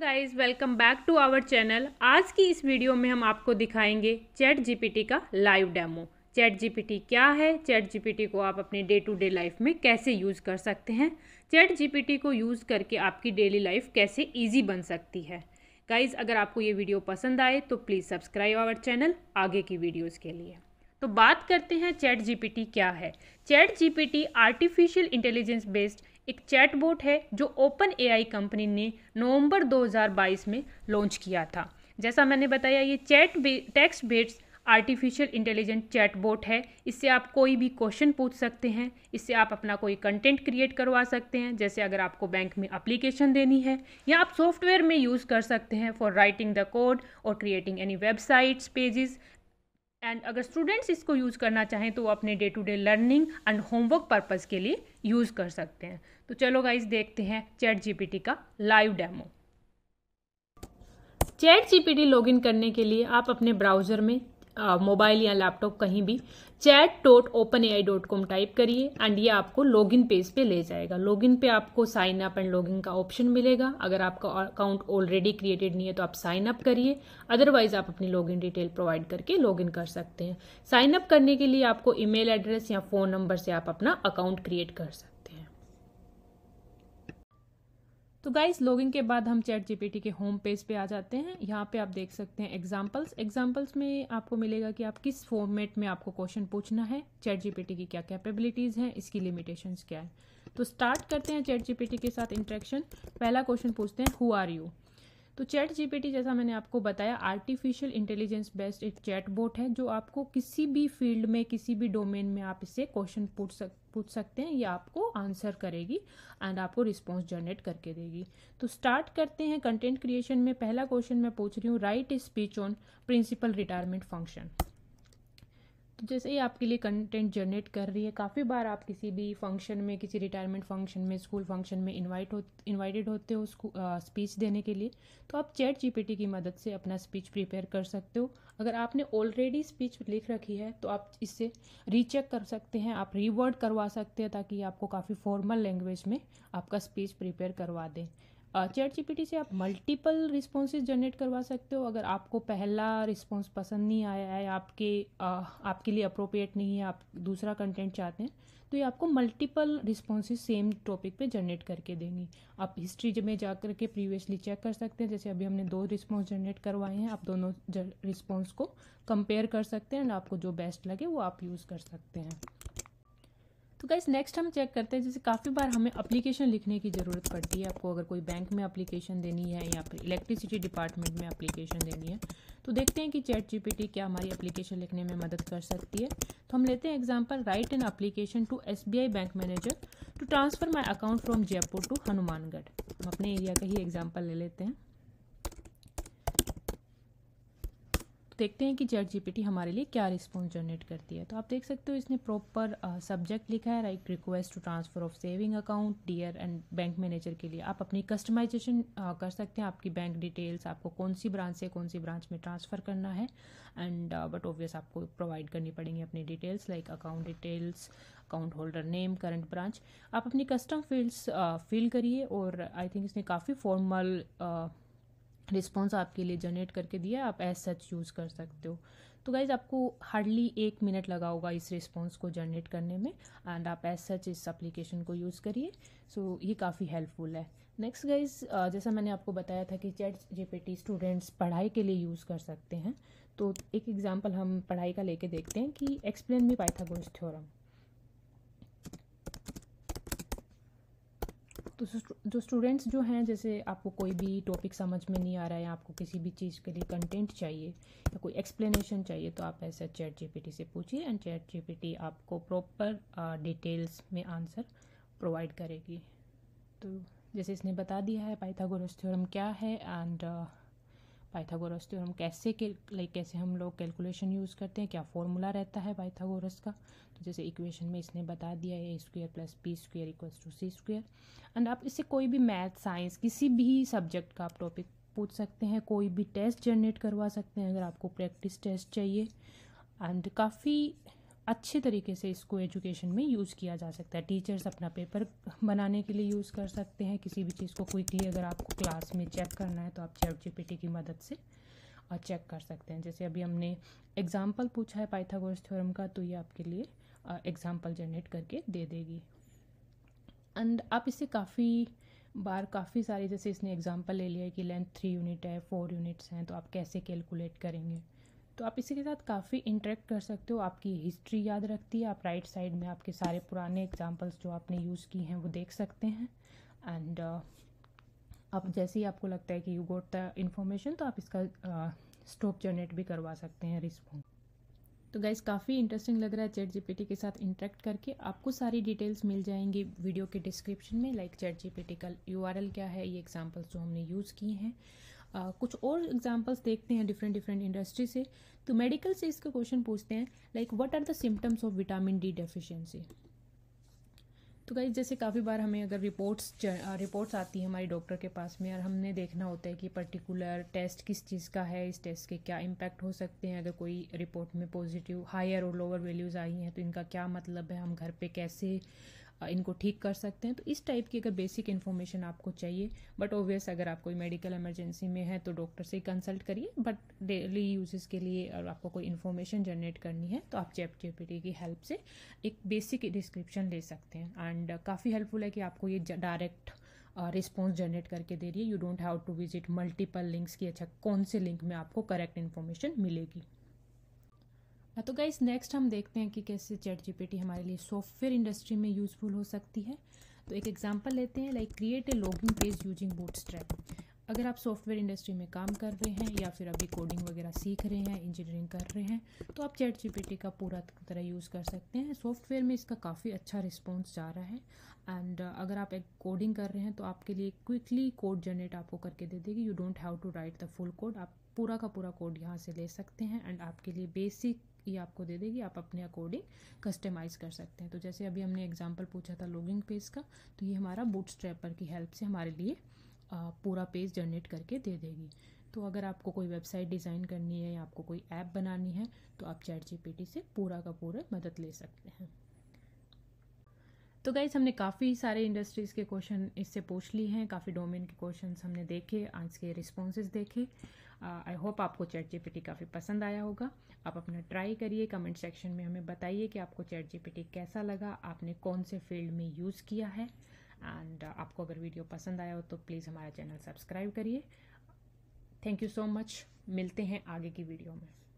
guys welcome back to our channel आज की इस वीडियो में हम आपको दिखाएंगे चैट जीपीटी का लाइव डेमो चैट जीपीटी क्या है चैट जीपीटी को आप अपने डे टू डे लाइफ में कैसे यूज़ कर सकते हैं चैट जीपीटी को यूज़ करके आपकी डेली लाइफ कैसे ईजी बन सकती है गाइज़ अगर आपको ये वीडियो पसंद आए तो प्लीज़ सब्सक्राइब आवर चैनल आगे की वीडियोज़ के लिए तो बात करते हैं चैट जीपीटी क्या है chat GPT artificial intelligence based एक चैटबोट है जो ओपन एआई कंपनी ने नवंबर 2022 में लॉन्च किया था जैसा मैंने बताया ये चैट बे, text based artificial intelligent chatbot है इससे आप कोई भी क्वेश्चन पूछ सकते हैं इससे आप अपना कोई कंटेंट क्रिएट करवा सकते हैं जैसे अगर आपको बैंक में अप्लीकेशन देनी है या आप सॉफ्टवेयर में यूज़ कर सकते हैं फॉर राइटिंग द कोड और creating any websites pages and अगर स्टूडेंट्स इसको यूज़ करना चाहें तो वो अपने day to day learning and homework purpose के लिए यूज़ कर सकते हैं तो चलो गाइज देखते हैं चैट जीपीटी का live demo chat GPT login करने के लिए आप अपने ब्राउज़र में मोबाइल या लैपटॉप कहीं भी chat dot open A I dot com type करिए एंड ये आपको लॉगिन पेज पे ले जाएगा लॉगिन पे आपको साइन अप एंड लॉगिन का ऑप्शन मिलेगा अगर आपका अकाउंट ऑलरेडी क्रिएटेड नहीं है तो आप साइन अप करिए अदरवाइज आप अपनी लॉगिन डिटेल प्रोवाइड करके लॉगिन कर सकते हैं साइन अप करने के लिए आपको ईमेल एड्रेस या फ़ोन नंबर से आप अपना अकाउंट क्रिएट कर सकते हैं तो गाइस लॉगिन के बाद हम चैट जीपीटी के होम पेज पे आ जाते हैं यहाँ पे आप देख सकते हैं एग्जांपल्स एग्जांपल्स में आपको मिलेगा कि आप किस फॉर्मेट में आपको क्वेश्चन पूछना है चैट जीपीटी की क्या कैपेबिलिटीज़ हैं इसकी लिमिटेशंस क्या है तो स्टार्ट करते हैं चैट जीपीटी के साथ इंट्रैक्शन पहला क्वेश्चन पूछते हैं हु आर यू तो चैट जीपीटी जैसा मैंने आपको बताया आर्टिफिशियल इंटेलिजेंस बेस्ड एक चैट बोट है जो आपको किसी भी फील्ड में किसी भी डोमेन में आप इसे क्वेश्चन पूछ सक पूछ सकते हैं ये आपको आंसर करेगी एंड आपको रिस्पॉन्स जनरेट करके देगी तो स्टार्ट करते हैं कंटेंट क्रिएशन में पहला क्वेश्चन मैं पूछ रही हूँ write speech on principal retirement function तो जैसे ही आपके लिए कंटेंट जनरेट कर रही है काफ़ी बार आप किसी भी फंक्शन में किसी रिटायरमेंट फंक्शन में स्कूल फंक्शन में इनवाइट हो इन्वाइटेड होते हो स्पीच देने के लिए तो आप चैट जीपीटी की मदद से अपना स्पीच प्रिपेयर कर सकते हो अगर आपने ऑलरेडी स्पीच लिख रखी है तो आप इससे रीचेक कर सकते हैं आप रीवर्ड करवा सकते हैं ताकि आपको काफ़ी फॉर्मल लैंग्वेज में आपका स्पीच प्रिपेयर करवा दें चैट जीपीटी से आप मल्टीपल रिस्पॉन्सेज जनरेट करवा सकते हो अगर आपको पहला रिस्पॉन्स पसंद नहीं आया है आपके uh, आपके लिए अप्रोप्रिएट नहीं है आप दूसरा कंटेंट चाहते हैं तो ये आपको मल्टीपल रिस्पॉन्सेज सेम टॉपिक पे जनरेट करके देंगी आप हिस्ट्री में जा कर के प्रीवियसली चेक कर सकते हैं जैसे अभी हमने दो रिस्पॉन्स जनरेट करवाए हैं आप दोनों रिस्पॉन्स को कंपेयर कर सकते हैं एंड आपको जो बेस्ट लगे वो आप यूज़ कर सकते हैं तो गाइस नेक्स्ट हम चेक करते हैं जैसे काफ़ी बार हमें अप्लीकेशन लिखने की ज़रूरत पड़ती है आपको अगर कोई बैंक में अप्लीकेशन देनी है या फिर इलेक्ट्रिसिटी डिपार्टमेंट में अप्लीकेशन देनी है तो देखते हैं कि चैट जी क्या हमारी अप्लीकेशन लिखने में मदद कर सकती है तो हम लेते हैं example write an application to S bank manager to transfer my account from Jaipur to Hanumangarh हम अपने एरिया का ही एग्जाम्पल ले लेते हैं देखते हैं कि चैट जीपीटी हमारे लिए क्या रिस्पॉन्स जनरेट करती है तो आप देख सकते हो इसने प्रॉपर सब्जेक्ट uh, लिखा है like request to transfer of saving account dear and bank manager के लिए आप अपनी कस्टमाइजेशन uh, कर सकते हैं आपकी बैंक डिटेल्स आपको कौन सी ब्रांच से कौन सी ब्रांच में ट्रांसफ़र करना है एंड बट ऑबियस आपको प्रोवाइड करनी पड़ेंगी अपनी details like account details account holder name current branch आप अपनी कस्टम फील्ड्स फिल करिए और आई थिंक इसने काफ़ी फॉर्मल रिस्पॉन्स आपके लिए जनरेट करके दिया आप एज सच यूज़ कर सकते हो तो गाइज़ आपको हार्डली एक मिनट लगा होगा इस रिस्पॉन्स को जनरेट करने में एंड आप एज सच इस एप्लीकेशन को यूज़ करिए सो so, ये काफ़ी हेल्पफुल है नेक्स्ट गाइज जैसा मैंने आपको बताया था कि चैट जीपीटी स्टूडेंट्स पढ़ाई के लिए यूज़ कर सकते हैं तो एक एग्जांपल हम पढ़ाई का लेके देखते हैं कि एक्सप्लेन मी पाइथागोरस थ्योरम तो जो स्टूडेंट्स जो हैं जैसे आपको कोई भी टॉपिक समझ में नहीं आ रहा है या आपको किसी भी चीज़ के लिए कंटेंट चाहिए या कोई एक्सप्लेनेशन चाहिए तो आप ऐसा चैट जीपीटी से पूछिए एंड चैट जीपीटी आपको प्रॉपर डिटेल्स में आंसर प्रोवाइड करेगी तो जैसे इसने बता दिया है पाइथागोरस थ्योरम क्या है एंड पाइथागोरस थ्योरम कैसे लाइक कैसे हम लोग कैलकुलेशन यूज़ करते हैं क्या फॉर्मूला रहता है पाइथागोरस का तो जैसे इक्वेशन में इसने बता दिया है A square plus B square equals to C square and आप इससे कोई भी मैथ साइंस किसी भी सब्जेक्ट का आप टॉपिक पूछ सकते हैं कोई भी टेस्ट जनरेट करवा सकते हैं अगर आपको प्रैक्टिस टेस्ट चाहिए एंड काफ़ी अच्छे तरीके से इसको एजुकेशन में यूज़ किया जा सकता है टीचर्स अपना पेपर बनाने के लिए यूज़ कर सकते हैं किसी भी चीज़ को क्विकली अगर आपको क्लास में चेक करना है तो आप चैट जी की मदद से और चेक कर सकते हैं जैसे अभी हमने एग्ज़ाम्पल पूछा है पाइथागोरस थ्योरम का तो ये आपके लिए एग्ज़ाम्पल जनरेट करके दे देगी एंड आप इससे काफ़ी बार काफ़ी सारे जैसे इसने एग्ज़ाम्पल ले लिया है कि लेंथ थ्री यूनिट है फोर यूनिट्स हैं तो आप कैसे कैलकुलेट करेंगे तो आप इसी के साथ काफ़ी इंटरेक्ट कर सकते हो आपकी हिस्ट्री याद रखती है आप राइट साइड में आपके सारे पुराने एग्जाम्पल्स जो आपने यूज़ किए हैं वो देख सकते हैं एंड uh, अब जैसे ही आपको लगता है कि यू गोट द इन्फॉर्मेशन तो आप इसका स्टॉप uh, जनरेट भी करवा सकते हैं रिस्पॉन्स तो गाइज़ काफ़ी इंटरेस्टिंग लग रहा है चैट जीपीटी के साथ इंटरेक्ट करके आपको सारी डिटेल्स मिल जाएंगी वीडियो के डिस्क्रिप्शन में लाइक चैट जीपीटी का यूआरएल क्या है ये एग्जांपल्स जो हमने यूज़ किए हैं आ, कुछ और एग्जांपल्स देखते हैं डिफरेंट डिफरेंट इंडस्ट्री से तो मेडिकल से इसका क्वेश्चन पूछते हैं like what are the symptoms of vitamin D deficiency तो कहीं जैसे काफ़ी बार हमें अगर रिपोर्ट्स रिपोर्ट्स आती है हमारे डॉक्टर के पास में और हमने देखना होता है कि पर्टिकुलर टेस्ट किस चीज़ का है इस टेस्ट के क्या इम्पैक्ट हो सकते हैं अगर कोई रिपोर्ट में पॉजिटिव हायर और लोअर वैल्यूज़ आई हैं तो इनका क्या मतलब है हम घर पे कैसे इनको ठीक कर सकते हैं तो इस टाइप की अगर बेसिक इन्फॉर्मेशन आपको चाहिए बट ओबियस अगर आप कोई मेडिकल इमरजेंसी में है तो डॉक्टर से कंसल्ट करिए बट डेली यूजेस के लिए और आपको कोई इन्फॉर्मेशन जनरेट करनी है तो आप चैप जीपीटी की हेल्प से एक बेसिक डिस्क्रिप्शन ले सकते हैं एंड काफ़ी हेल्पफुल है कि आपको ये डायरेक्ट रिस्पॉन्स जनरेट करके दे रही है you don't have to visit multiple links की अच्छा कौन से लिंक में आपको करेक्ट इन्फॉर्मेशन मिलेगी हाँ, तो गाइज़ नेक्स्ट हम देखते हैं कि कैसे चैट जीपीटी हमारे लिए सॉफ्टवेयर इंडस्ट्री में यूज़फुल हो सकती है तो एक एग्जांपल लेते हैं like create a login page using Bootstrap अगर आप सॉफ्टवेयर इंडस्ट्री में काम कर रहे हैं या फिर अभी कोडिंग वगैरह सीख रहे हैं इंजीनियरिंग कर रहे हैं तो आप चैट जीपीटी का पूरा तरह यूज़ कर सकते हैं सॉफ्टवेयर में इसका काफ़ी अच्छा रिस्पॉन्स जा रहा है एंड uh, अगर आप एक कोडिंग कर रहे हैं तो आपके लिए क्विकली कोड जनरेट आपको करके दे देगी you don't have to write the full code आप पूरा का पूरा कोड यहाँ से ले सकते हैं एंड आपके लिए बेसिक ये आपको दे देगी आप अपने अकॉर्डिंग कस्टमाइज़ कर सकते हैं तो जैसे अभी हमने एग्जाम्पल पूछा था लॉगिंग पेज का तो ये हमारा बूट स्ट्रैपर की हेल्प से हमारे लिए पूरा पेज जनरेट करके दे देगी तो अगर आपको कोई वेबसाइट डिज़ाइन करनी है या आपको कोई ऐप बनानी है तो आप चैट जीपीटी से पूरा का पूरा मदद ले सकते हैं तो गाइज हमने काफ़ी सारे इंडस्ट्रीज़ के क्वेश्चन इससे पूछ ली हैं काफ़ी डोमेन के क्वेश्चन हमने देखे आज के रिस्पॉन्सेज देखे आई uh, होप आपको चैट जीपीटी काफ़ी पसंद आया होगा आप अपना ट्राई करिए कमेंट सेक्शन में हमें बताइए कि आपको चैट जीपीटी कैसा लगा आपने कौन से फील्ड में यूज़ किया है एंड uh, आपको अगर वीडियो पसंद आया हो तो प्लीज़ हमारा चैनल सब्सक्राइब करिए थैंक यू सो मच मिलते हैं आगे की वीडियो में